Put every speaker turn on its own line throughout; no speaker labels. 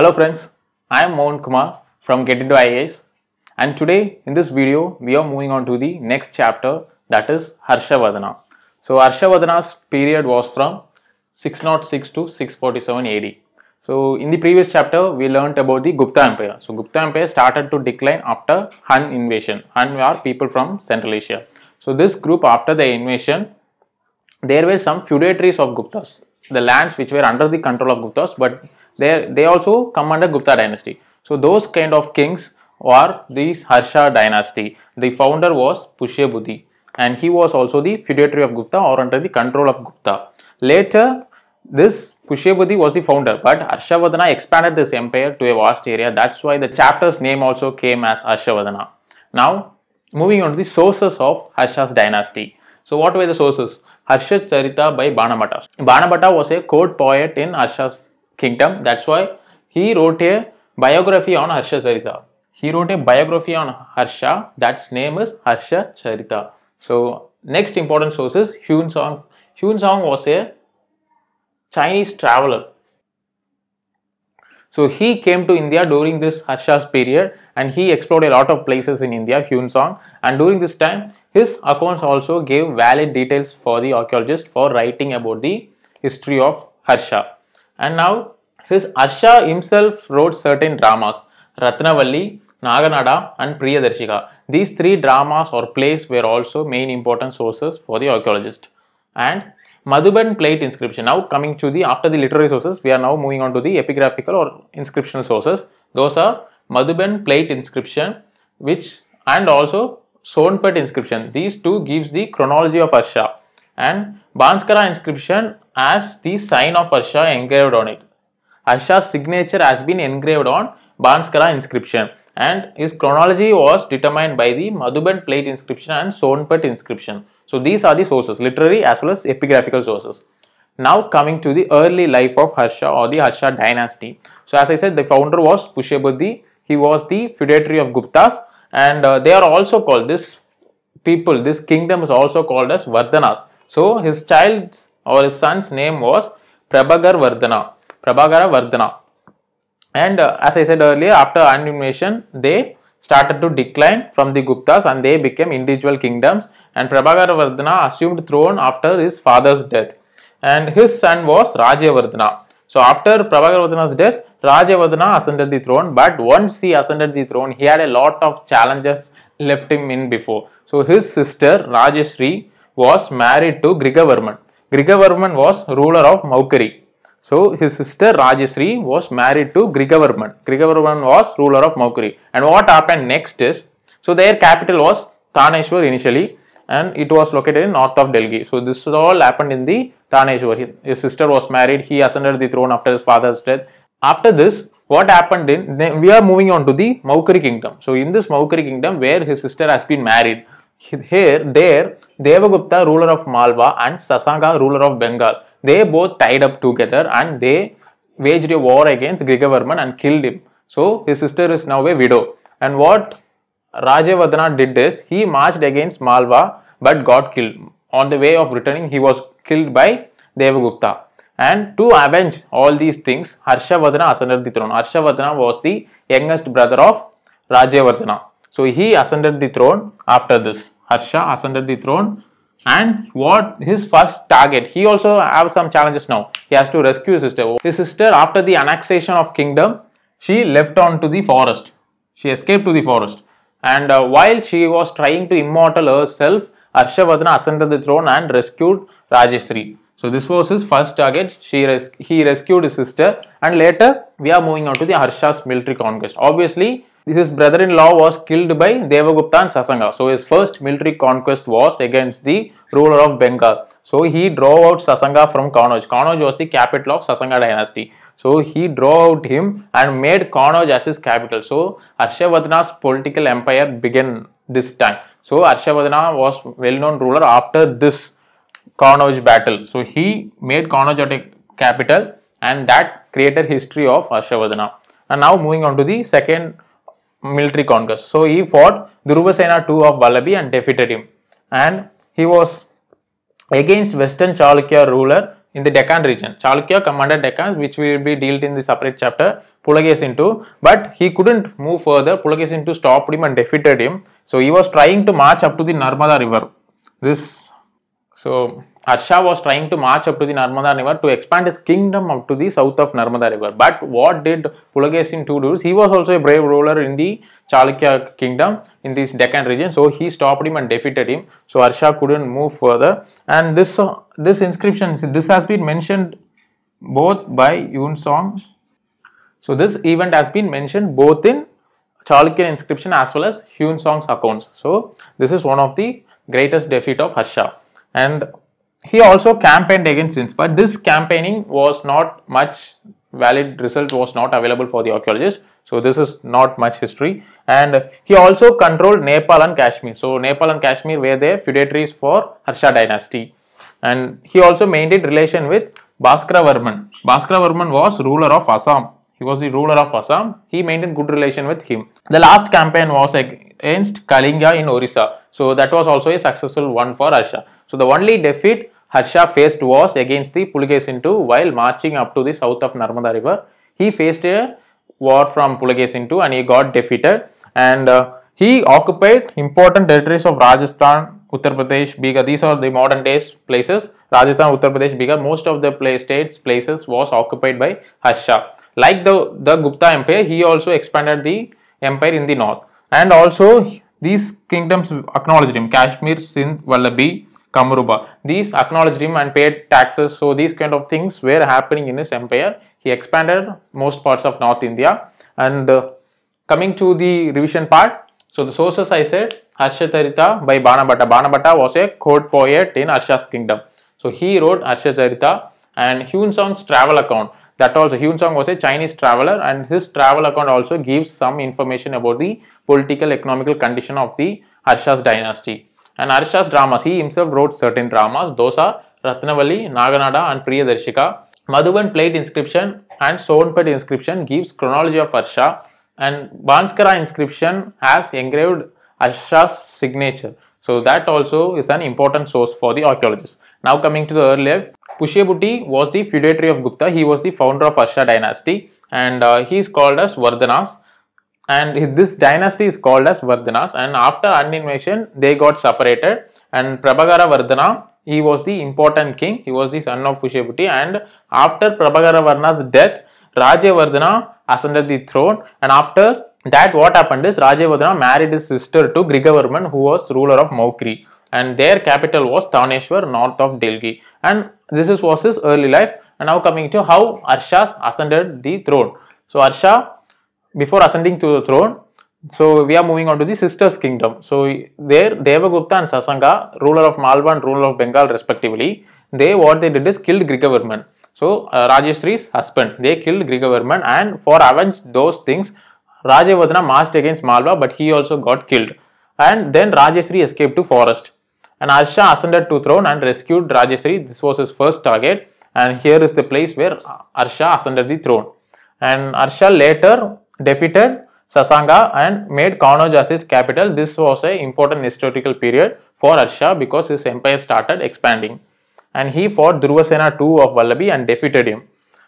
Hello friends, I am Mohan Kumar from Get Into IAS and today in this video we are moving on to the next chapter that is Harshavadana. So Harshavadana's period was from 606 to 647 AD. So in the previous chapter we learnt about the Gupta Empire. So Gupta Empire started to decline after Hun invasion. Hun were people from Central Asia. So this group after the invasion there were some feudatories of Guptas. The lands which were under the control of Guptas but they they also come under Gupta dynasty. So those kind of kings are these Harsha dynasty. The founder was Pushyabhuti, and he was also the feudatory of Gupta or under the control of Gupta. Later this Pushyabhuti was the founder but Harshavadana expanded this empire to a vast area that's why the chapter's name also came as Harshavadana. Now moving on to the sources of Harsha's dynasty. So what were the sources? Harsha Charita by Banabata. Banabata was a court poet in Harsha's kingdom. That's why he wrote a biography on Harsha Charita. He wrote a biography on Harsha. That's name is Harsha Charita. So next important source is Hyun Song. Hyun Song was a Chinese traveler. So he came to India during this Harsha's period and he explored a lot of places in India, Hyun Song. And during this time, his accounts also gave valid details for the archaeologists for writing about the history of Harsha. And now his Asha himself wrote certain dramas, Ratnavalli, Naganada and Priyadarshika. These three dramas or plays were also main important sources for the archaeologist. And Madhuban plate inscription. Now coming to the after the literary sources, we are now moving on to the epigraphical or inscriptional sources. Those are Madhuban plate inscription, which and also Sonpet inscription. These two gives the chronology of Asha and Banskara inscription as the sign of Asha engraved on it. Asha's signature has been engraved on Banskara inscription and his chronology was determined by the Madhuban plate inscription and Sonpet inscription. So these are the sources, literary as well as epigraphical sources. Now coming to the early life of Harsha or the Harsha dynasty. So as I said, the founder was Pushyabudi. He was the feudatory of Guptas and uh, they are also called, this people, this kingdom is also called as Vardhanas. So his child's or his son's name was Prabhagar Vardhana. Prabhakara Vardhana. And uh, as I said earlier, after animation, they started to decline from the Guptas and they became individual kingdoms. And Prabhakara Vardhana assumed throne after his father's death. And his son was Rajavardhana. So after Prabhakara Vardhana's death, Rajavadana ascended the throne, but once he ascended the throne, he had a lot of challenges left him in before. So his sister Rajeshri was married to Grigavarman. Grigavarman was ruler of Maukari. So his sister Rajasri was married to Grigavarman. Grigavarman was ruler of Mercury. And what happened next is, so their capital was Taneshwar initially and it was located in north of Delhi. So this all happened in the Taneshwar. His sister was married. He ascended the throne after his father's death. After this, what happened in, then we are moving on to the Mercury kingdom. So in this Mercury kingdom where his sister has been married, here, there, Devagupta ruler of Malwa and Sasanga ruler of Bengal they both tied up together and they waged a war against Grigavarman and killed him. So his sister is now a widow. And what Rajavadana did is he marched against Malwa but got killed. On the way of returning, he was killed by Devagupta. And to avenge all these things, Harshavadana ascended the throne. Harshavadana was the youngest brother of Rajavadana. So he ascended the throne after this. Harsha ascended the throne and what his first target he also have some challenges now he has to rescue his sister his sister after the annexation of kingdom she left on to the forest she escaped to the forest and uh, while she was trying to immortal herself Arshavadana ascended the throne and rescued Rajeshri. So this was his first target. She res he rescued his sister and later we are moving on to the Harsha's military conquest. Obviously, his brother-in-law was killed by Devagupta and Sasanga. So his first military conquest was against the ruler of Bengal. So he drove out Sasanga from Kannauj. Kannauj was the capital of Sasanga dynasty. So he drove out him and made Kannauj as his capital. So Harshavardhana's political empire began this time. So Harshavardhana was well-known ruler after this Kannauj battle. So he made Kannauj a capital and that created history of Harshavardhana. And now moving on to the second military Congress. So he fought Durvasena II of Vallabhi and defeated him. And he was against Western Chalukya ruler in the Deccan region. Chalukya commanded Deccan, which will be dealt in the separate chapter. Pulages into, but he couldn't move further. Pulages into stopped him and defeated him. So he was trying to march up to the Narmada river. This so Harsha was trying to march up to the Narmada river to expand his kingdom up to the south of Narmada river. But what did Pulagesin II do? He was also a brave ruler in the Chalukya kingdom in this Deccan region. So he stopped him and defeated him. So Harsha couldn't move further. And this uh, this inscription this has been mentioned both by Yun Song. So this event has been mentioned both in Chalukya inscription as well as Hyun Song's accounts. So this is one of the greatest defeat of Harsha and he also campaigned against sins but this campaigning was not much valid result was not available for the archaeologist, so this is not much history and he also controlled Nepal and Kashmir so Nepal and Kashmir were their feudatories for Harsha dynasty and he also maintained relation with Bhaskara Varman Bhaskara Varman was ruler of Assam he was the ruler of Assam he maintained good relation with him the last campaign was against Kalinga in Orissa so that was also a successful one for Harsha so the only defeat Harsha faced was against the II while marching up to the south of Narmada river. He faced a war from II and he got defeated and uh, he occupied important territories of Rajasthan, Uttar Pradesh, Bihar. These are the modern days places. Rajasthan, Uttar Pradesh, Bihar. Most of the play states places was occupied by Harsha. Like the, the Gupta Empire, he also expanded the empire in the north. And also these kingdoms acknowledged him. Kashmir, Sindh, Vallabhi, Kamruba. These acknowledged him and paid taxes. So these kind of things were happening in his empire. He expanded most parts of North India. And uh, coming to the revision part, so the sources I said Harshatarita by Banabata. Banabata was a court poet in Harsha's kingdom. So he wrote Harshatarita and Hyun Song's travel account. That also Hyun Song was a Chinese traveler and his travel account also gives some information about the political economical condition of the Harsha's dynasty. And Arsha's dramas, he himself wrote certain dramas. Those are Ratnavali, Naganada and Priyadarshika. Madhuvan plate inscription and Sonpet inscription gives chronology of Arsha and Banskara inscription has engraved Arsha's signature. So that also is an important source for the archaeologists. Now coming to the earlier, Pushyabhuti was the feudatory of Gupta. He was the founder of Arsha dynasty and uh, he is called as Vardhanas and this dynasty is called as Vardhanas and after Aninvasion they got separated and Prabhagara Vardhana he was the important king he was the son of Pushyabhuti and after Prabhagara Varna's death Rajavardhana ascended the throne and after that what happened is Rajavardhana married his sister to Grigavarman who was ruler of Maukri and their capital was Taneshwar north of Delhi and this was his early life and now coming to how Arsha ascended the throne. So Arsha before ascending to the throne, so we are moving on to the sisters kingdom. So there Devagupta and Sasanga, ruler of Malwa and ruler of Bengal respectively, they what they did is killed Grigavarman. So uh, Rajeshri's husband, they killed Grigavarman and for avenge those things, Rajavadana marched against Malwa but he also got killed. And then Rajeshri escaped to forest. And Arsha ascended to throne and rescued Rajeshri. This was his first target and here is the place where Arsha ascended the throne. And Arsha later defeated Sasanga and made Kannauj as its capital. This was an important historical period for Arsha because his empire started expanding. And he fought Durvasena II of Vallabhi and defeated him.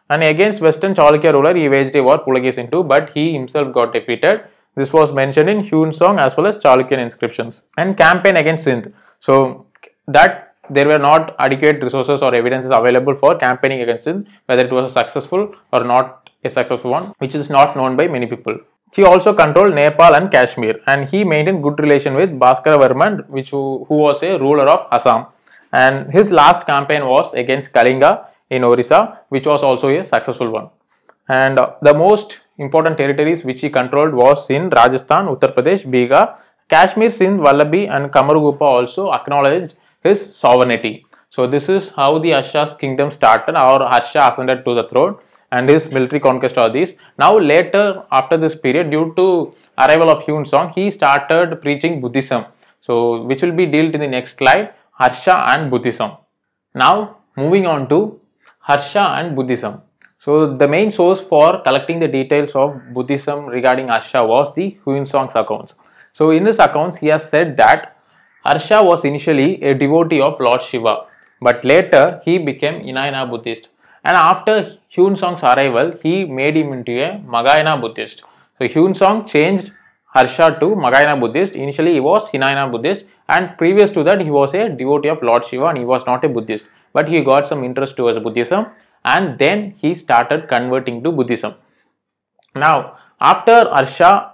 And against western Chalukya ruler, he waged a war Pulagis into, but he himself got defeated. This was mentioned in hewn song as well as Chalukyan inscriptions. And campaign against Sindh. So that there were not adequate resources or evidences available for campaigning against Sindh, whether it was successful or not a successful one which is not known by many people. He also controlled Nepal and Kashmir and he maintained good relation with Bhaskara Varman which who, who was a ruler of Assam and his last campaign was against Kalinga in Orissa which was also a successful one. And uh, the most important territories which he controlled was in Rajasthan, Uttar Pradesh, Bihar, Kashmir, Sindh, Vallabhi and Kamargupa also acknowledged his sovereignty. So this is how the Asha's kingdom started or Asha ascended to the throne and his military conquest are these. Now later after this period due to arrival of Hyun Song he started preaching Buddhism. So which will be dealt in the next slide Harsha and Buddhism. Now moving on to Harsha and Buddhism. So the main source for collecting the details of Buddhism regarding Harsha was the Hyun Song's accounts. So in his accounts he has said that Harsha was initially a devotee of Lord Shiva but later he became Inayana Buddhist. And after Hyun Song's arrival, he made him into a Magayana Buddhist. So Hyun Song changed Harsha to Magayana Buddhist. Initially, he was Sinayana Buddhist, and previous to that, he was a devotee of Lord Shiva and he was not a Buddhist. But he got some interest towards Buddhism and then he started converting to Buddhism. Now, after Harsha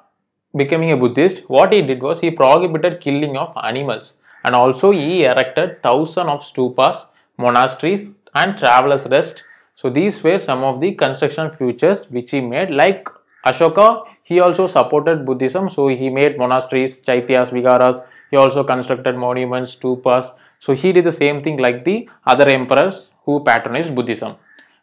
becoming a Buddhist, what he did was he prohibited killing of animals and also he erected thousands of stupas, monasteries, and travelers' rest so these were some of the construction features which he made like Ashoka, he also supported Buddhism. So he made monasteries, chaityas, viharas. He also constructed monuments, stupas. So he did the same thing like the other emperors who patronized Buddhism.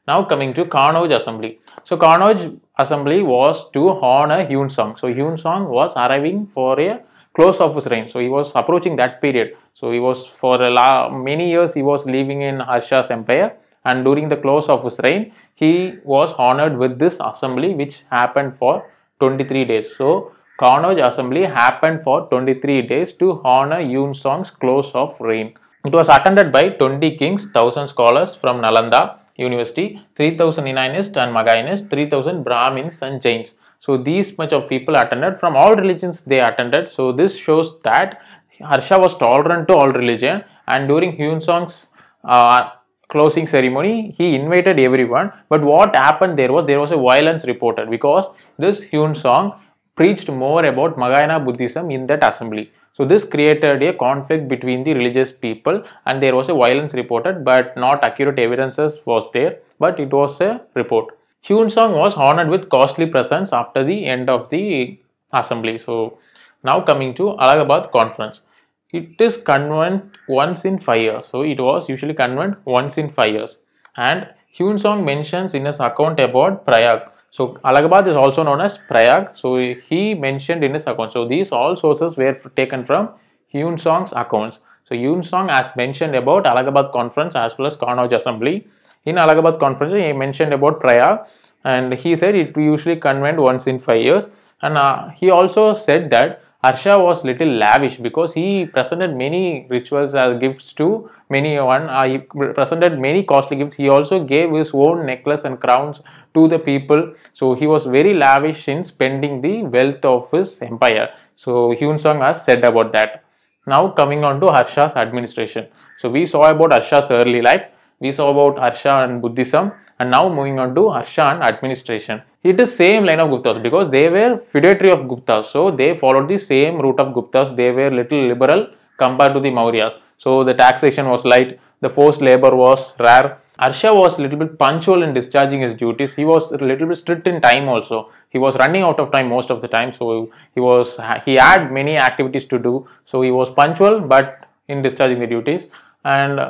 Now coming to Karnoj assembly. So Karnoj assembly was to honor Hyun Song. So Hyun Song was arriving for a close of his reign. So he was approaching that period. So he was for a many years he was living in Harsha's empire and during the close of his reign, he was honored with this assembly which happened for 23 days. So, Kanauj assembly happened for 23 days to honor Yun Song's close of reign. It was attended by 20 kings, 1000 scholars from Nalanda University, 3000 Inainists and Magainists, 3000 Brahmins and Jains. So, these much of people attended from all religions they attended. So, this shows that Harsha was tolerant to all religion and during Yun Song's uh, closing ceremony, he invited everyone. But what happened there was there was a violence reported because this Hyun Song preached more about Mahayana Buddhism in that assembly. So this created a conflict between the religious people and there was a violence reported but not accurate evidences was there but it was a report. Hyun Song was honored with costly presents after the end of the assembly. So now coming to Allahabad conference it is convened once in 5 years. So it was usually convened once in 5 years. And Hyun Song mentions in his account about Prayag. So Allahabad is also known as Prayag. So he mentioned in his account. So these all sources were taken from Hyun Song's accounts. So Hyun Song has mentioned about Allahabad conference as well as Connaught assembly. In Allahabad conference, he mentioned about Prayag and he said it usually convened once in 5 years. And uh, he also said that Harsha was little lavish because he presented many rituals as gifts to many one. Uh, he presented many costly gifts. He also gave his own necklace and crowns to the people. So he was very lavish in spending the wealth of his empire. So Hyun Sung has said about that. Now coming on to Harsha's administration. So we saw about Harsha's early life. We saw about Harsha and Buddhism and now moving on to Harshan administration. It is same line of Guptas because they were feudatory of Guptas. So they followed the same route of Guptas. They were little liberal compared to the Mauryas. So the taxation was light. The forced labor was rare. Arsha was a little bit punctual in discharging his duties. He was a little bit strict in time also. He was running out of time most of the time. So he was he had many activities to do. So he was punctual but in discharging the duties. And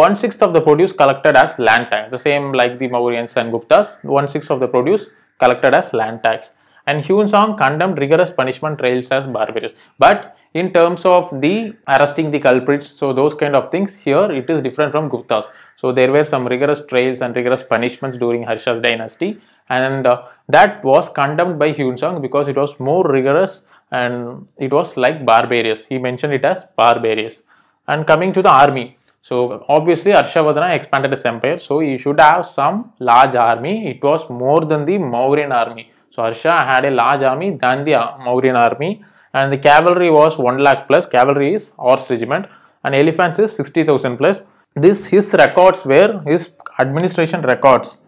one sixth of the produce collected as land tax, the same like the Mauryans and Guptas, one sixth of the produce collected as land tax. And Hyun Song condemned rigorous punishment trails as barbarous. But in terms of the arresting the culprits, so those kind of things, here it is different from Guptas. So there were some rigorous trials and rigorous punishments during Harsha's dynasty and uh, that was condemned by Hyun Song because it was more rigorous and it was like barbarous. He mentioned it as barbarous. And coming to the army, so obviously Arshavadana expanded his empire. So he should have some large army. It was more than the Mauryan army. So Arsha had a large army than the uh, Mauryan army. And the cavalry was 1 lakh plus. Cavalry is horse regiment. And elephants is 60,000 plus. This his records were his administration records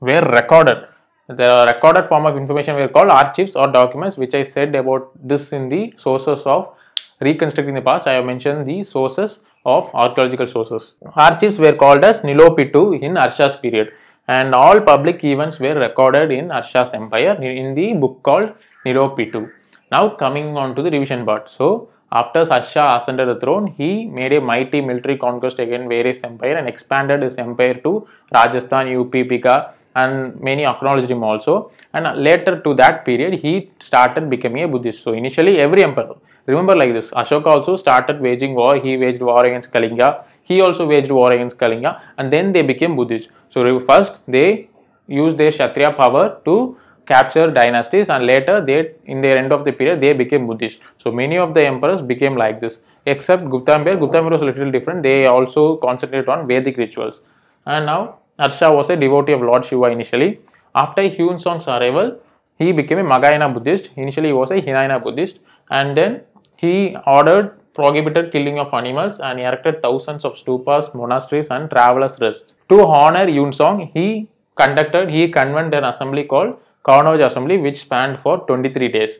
were recorded. The recorded form of information were called archives or documents which I said about this in the sources of reconstructing the past. I have mentioned the sources of archaeological sources. Archives were called as Nilopitu in Arsha's period and all public events were recorded in Arsha's empire in the book called Nilopitu. Now coming on to the revision part. So after Arsha ascended the throne, he made a mighty military conquest against various empire and expanded his empire to Rajasthan, UP, Pika, and many acknowledged him also and later to that period he started becoming a Buddhist. So initially every emperor Remember like this, Ashoka also started waging war, he waged war against Kalinga, he also waged war against Kalinga and then they became Buddhist. So first they used their Kshatriya power to capture dynasties and later they in the end of the period they became Buddhist. So many of the emperors became like this except Guptamber. Guptamber was a little different. They also concentrated on Vedic rituals. And now Arsha was a devotee of Lord Shiva initially. After Hyun Song's arrival, he became a Magayana Buddhist. Initially he was a Hinayana Buddhist and then he ordered prohibited killing of animals and erected thousands of stupas, monasteries and travelers' rests. To honor Yun Song, he conducted, he convened an assembly called Karnoj Assembly which spanned for 23 days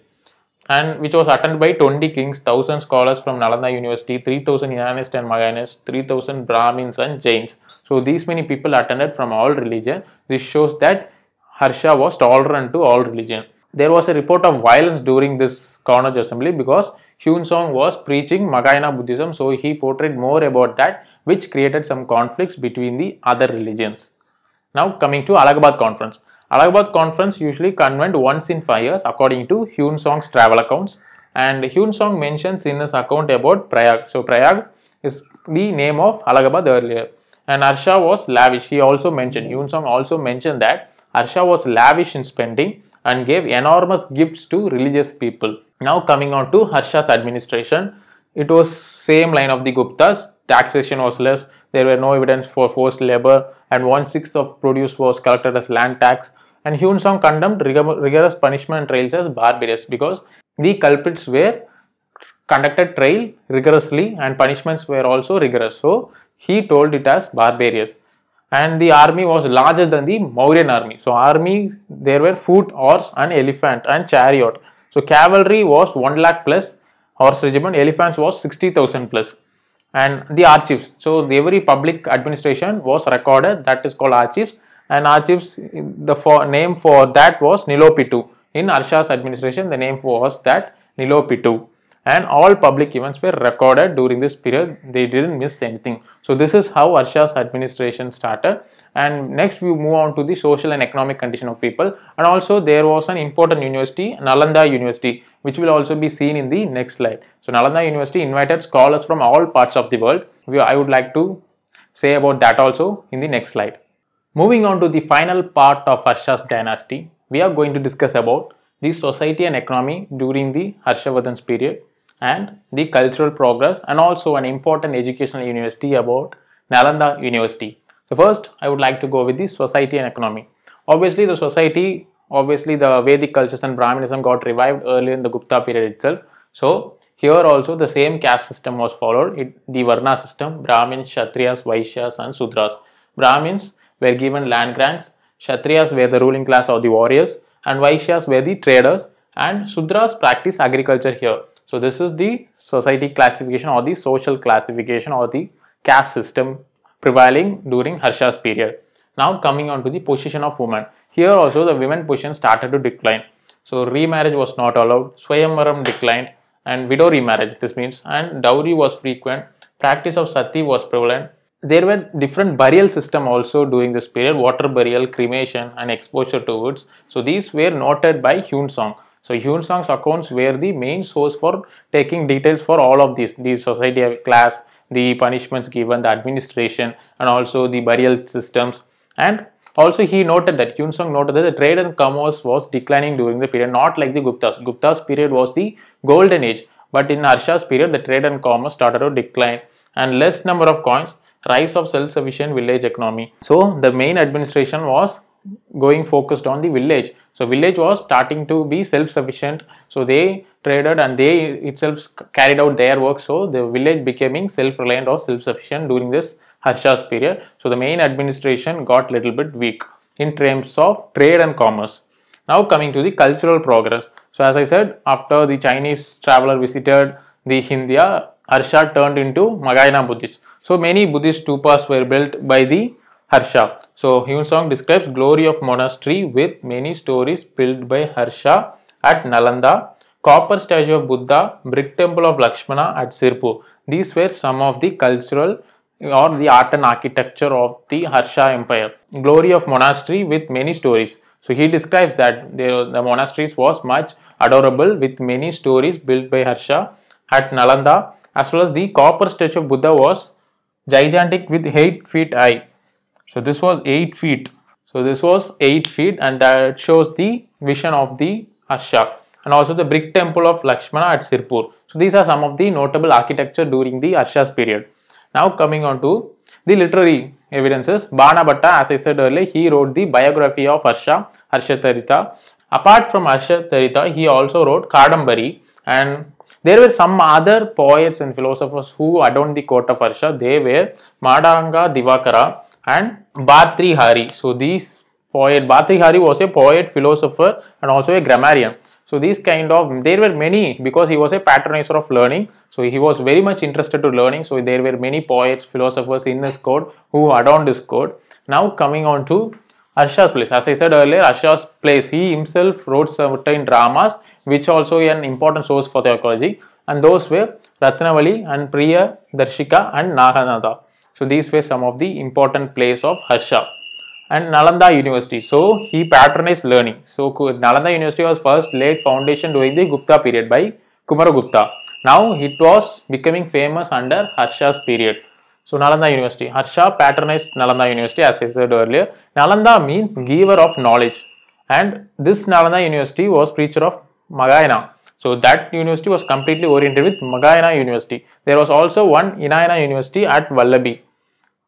and which was attended by 20 kings, 1000 scholars from Nalanda University, 3000 Yananists and Mahayanists, 3000 Brahmins and Jains. So these many people attended from all religion. This shows that Harsha was tolerant to all religion. There was a report of violence during this Karnaj assembly because Hyun Song was preaching Mahayana Buddhism, so he portrayed more about that, which created some conflicts between the other religions. Now coming to Allahabad conference. Allahabad conference usually convened once in five years according to Hyun Song's travel accounts. And Hyun Song mentions in his account about Prayag. So Prayag is the name of Allahabad earlier. And Arsha was lavish. He also mentioned, Hyun Song also mentioned that Arsha was lavish in spending and gave enormous gifts to religious people. Now coming on to Harsha's administration, it was same line of the Guptas. Taxation was less, there were no evidence for forced labor and one-sixth of produce was collected as land tax. And Hyun Song condemned rigorous punishment trials as barbarous because the culprits were conducted trial rigorously and punishments were also rigorous. So, he told it as barbarous and the army was larger than the Mauryan army. So, army there were foot, horse and elephant and chariot so cavalry was 1 lakh plus horse regiment, elephants was 60,000 plus and the archives. So every public administration was recorded that is called archives and archives the for, name for that was Nilopitu. In Arsha's administration the name was that Nilopitu and all public events were recorded during this period. They didn't miss anything. So this is how Arsha's administration started and next we move on to the social and economic condition of people and also there was an important university Nalanda University which will also be seen in the next slide. So Nalanda University invited scholars from all parts of the world. We, I would like to say about that also in the next slide. Moving on to the final part of Harsha's dynasty, we are going to discuss about the society and economy during the Harshavardhan's period and the cultural progress and also an important educational university about Nalanda University first, I would like to go with the society and economy. Obviously, the society, obviously the Vedic cultures and Brahminism got revived early in the Gupta period itself. So here also the same caste system was followed, it, the Varna system, Brahmins, Kshatriyas, Vaishyas and Sudras. Brahmins were given land grants, Kshatriyas were the ruling class or the warriors and Vaishyas were the traders and Sudras practice agriculture here. So this is the society classification or the social classification or the caste system prevailing during Harsha's period. Now coming on to the position of women. Here also the women position started to decline. So remarriage was not allowed, Swayamvaram declined and widow remarriage this means and dowry was frequent, practice of sati was prevalent. There were different burial system also during this period, water burial, cremation and exposure to woods. So these were noted by Hyun Song. So Hyun Song's accounts were the main source for taking details for all of these, These society class, the punishments given, the administration and also the burial systems and also he noted that, Yun Sung noted that the trade and commerce was declining during the period not like the Gupta's. Gupta's period was the golden age but in Harsha's period the trade and commerce started to decline and less number of coins, rise of self-sufficient village economy. So the main administration was going focused on the village. So village was starting to be self-sufficient. So they traded and they itself carried out their work. So the village becoming self-reliant or self-sufficient during this Harsha's period. So the main administration got little bit weak in terms of trade and commerce. Now coming to the cultural progress. So as I said, after the Chinese traveler visited the India, Harsha turned into Mahayana Buddhist. So many Buddhist stupas were built by the Harsha. So Hyun Song describes glory of monastery with many stories built by Harsha at Nalanda copper statue of Buddha, brick temple of Lakshmana at Sirpur. These were some of the cultural or the art and architecture of the Harsha Empire. Glory of monastery with many stories. So he describes that the, the monasteries was much adorable with many stories built by Harsha at Nalanda as well as the copper statue of Buddha was gigantic with 8 feet high. So this was 8 feet. So this was 8 feet and that shows the vision of the Harsha and also the brick temple of Lakshmana at Sirpur. So these are some of the notable architecture during the Arsha's period. Now coming on to the literary evidences. Banabhatta, as I said earlier, he wrote the biography of Harsha, Harshatarita. Apart from Harshatarita, he also wrote Kadambari and there were some other poets and philosophers who adorned the court of Harsha. They were Madanga Divakara and Bhartrihari. So these poet, Bhartrihari was a poet, philosopher and also a grammarian. So these kind of, there were many, because he was a patronizer of learning, so he was very much interested to learning, so there were many poets, philosophers in his court who adorned his court. Now coming on to Arsha's place, as I said earlier, Arsha's place, he himself wrote certain dramas which also an important source for the archaeology and those were Ratnavali and Priya Darshika and Nahanada. So these were some of the important plays of Harsha and Nalanda University. So he patronized learning. So Nalanda University was first laid foundation during the Gupta period by Kumaragupta. Now it was becoming famous under Harsha's period. So Nalanda University. Harsha patronized Nalanda University as I said earlier. Nalanda means giver of knowledge and this Nalanda University was preacher of Magayana. So that university was completely oriented with Magayana University. There was also one Inayana University at Vallabhi.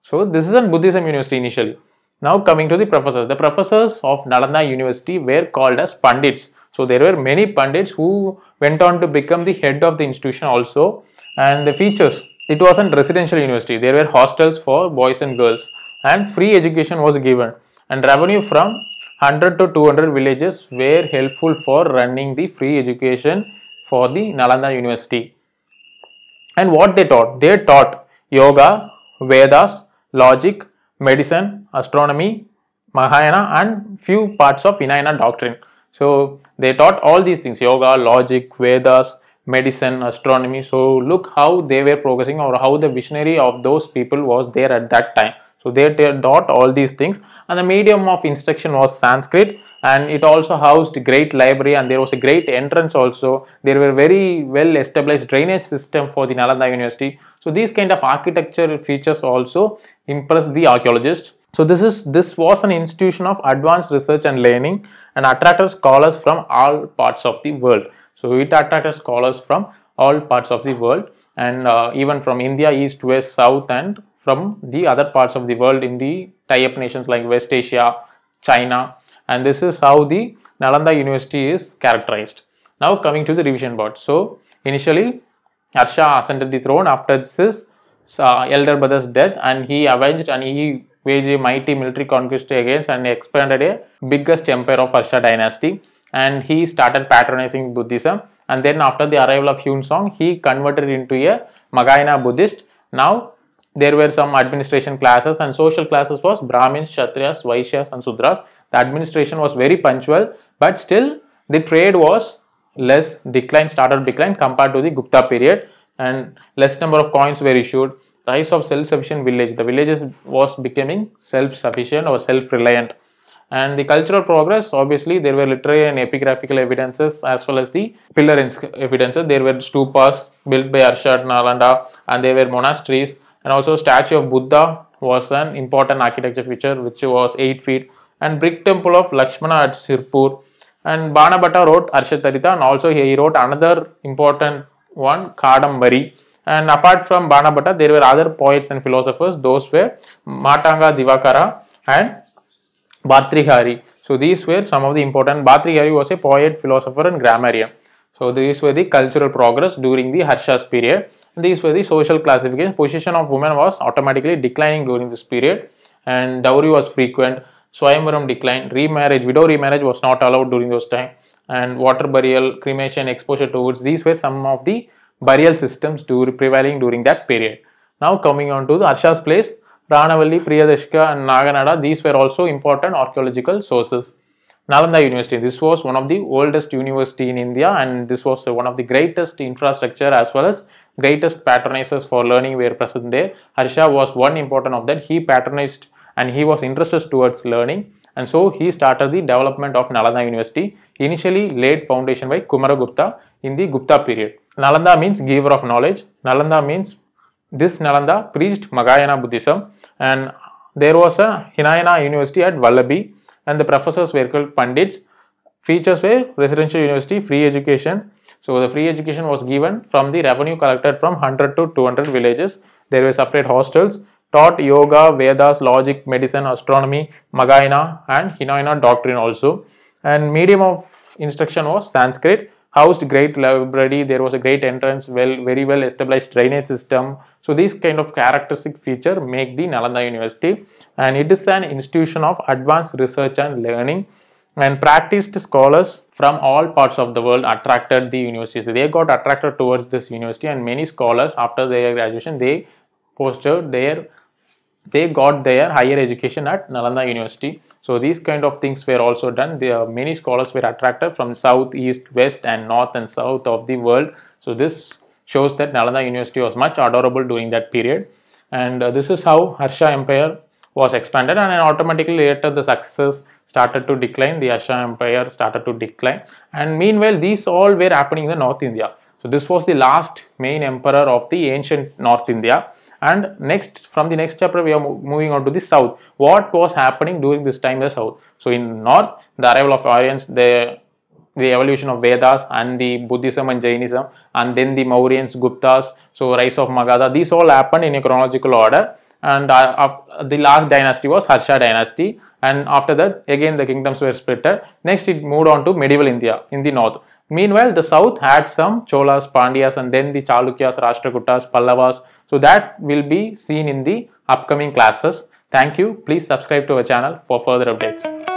So this is a Buddhism university initially. Now coming to the professors. The professors of Nalanda University were called as Pandits. So there were many Pandits who went on to become the head of the institution also. And the features, it was a residential university. There were hostels for boys and girls and free education was given. And revenue from 100 to 200 villages were helpful for running the free education for the Nalanda University. And what they taught? They taught yoga, Vedas, logic, medicine, astronomy, Mahayana and few parts of Vinayana doctrine. So they taught all these things, yoga, logic, Vedas, medicine, astronomy. So look how they were progressing or how the visionary of those people was there at that time. So they taught all these things and the medium of instruction was Sanskrit and it also housed great library and there was a great entrance also. There were very well established drainage system for the Nalanda University. So these kind of architecture features also impress the archaeologists. So this is this was an institution of advanced research and learning and attracted scholars from all parts of the world. So it attracted scholars from all parts of the world and uh, even from India, East, West, South and from the other parts of the world in the tie-up nations like West Asia, China and this is how the Nalanda University is characterized. Now coming to the revision board. So initially Arsha ascended the throne after this elder brother's death and he avenged and he waged a mighty military conquest against and expanded a biggest empire of Harsha dynasty and he started patronizing Buddhism and then after the arrival of Hyun Song he converted into a Magayana Buddhist. Now there were some administration classes and social classes was Brahmins, Kshatriyas, Vaishyas and Sudras. The administration was very punctual but still the trade was less decline started decline compared to the Gupta period and less number of coins were issued rise of self-sufficient village the villages was becoming self-sufficient or self-reliant and the cultural progress obviously there were literary and epigraphical evidences as well as the pillar evidences there were stupas built by arshad nalanda and there were monasteries and also statue of buddha was an important architecture feature which was 8 feet and brick temple of lakshmana at sirpur and banabata wrote arshad tarita and also he wrote another important one Kadambari. And apart from Banabhatta, there were other poets and philosophers. Those were Matanga Divakara and Bhartrihari. So these were some of the important. Bhartrihari was a poet, philosopher and grammarian. So these were the cultural progress during the Harsha's period. These were the social classification. Position of women was automatically declining during this period and dowry was frequent. Swayamvaram declined. Remarriage, widow remarriage was not allowed during those time and water burial, cremation, exposure to woods. These were some of the burial systems prevailing during that period. Now coming on to the Arsha's place, Ranavalli, Priyadeshka and Naganada, these were also important archaeological sources. Nalanda University, this was one of the oldest university in India and this was one of the greatest infrastructure as well as greatest patronizers for learning were present there. Harsha was one important of that. He patronized and he was interested towards learning and so he started the development of Nalanda University, initially laid foundation by Kumaragupta in the Gupta period. Nalanda means giver of knowledge. Nalanda means this Nalanda preached Magayana Buddhism and there was a Hinayana University at Vallabhi and the professors were called Pandits. Features were residential university, free education. So, the free education was given from the revenue collected from 100 to 200 villages. There were separate hostels taught yoga, Vedas, logic, medicine, astronomy, Magayana and Hinayana doctrine also. And medium of instruction was Sanskrit, housed great library, there was a great entrance, well, very well established drainage system. So these kind of characteristic feature make the Nalanda University and it is an institution of advanced research and learning and practiced scholars from all parts of the world attracted the university. So they got attracted towards this university and many scholars after their graduation, they posted their they got their higher education at Nalanda University. So these kind of things were also done. There are uh, many scholars were attracted from south, east, west and north and south of the world. So this shows that Nalanda University was much adorable during that period. And uh, this is how Harsha Empire was expanded and automatically later the successes started to decline. The Harsha Empire started to decline. And meanwhile, these all were happening in the North India. So this was the last main emperor of the ancient North India and next from the next chapter we are moving on to the south what was happening during this time in the south so in north the arrival of aryans the the evolution of vedas and the buddhism and jainism and then the mauryans guptas so rise of magadha these all happened in a chronological order and uh, uh, the last dynasty was harsha dynasty and after that again the kingdoms were split next it moved on to medieval india in the north meanwhile the south had some cholas pandyas and then the chalukyas rashtrakutas pallavas so that will be seen in the upcoming classes. Thank you. Please subscribe to our channel for further updates.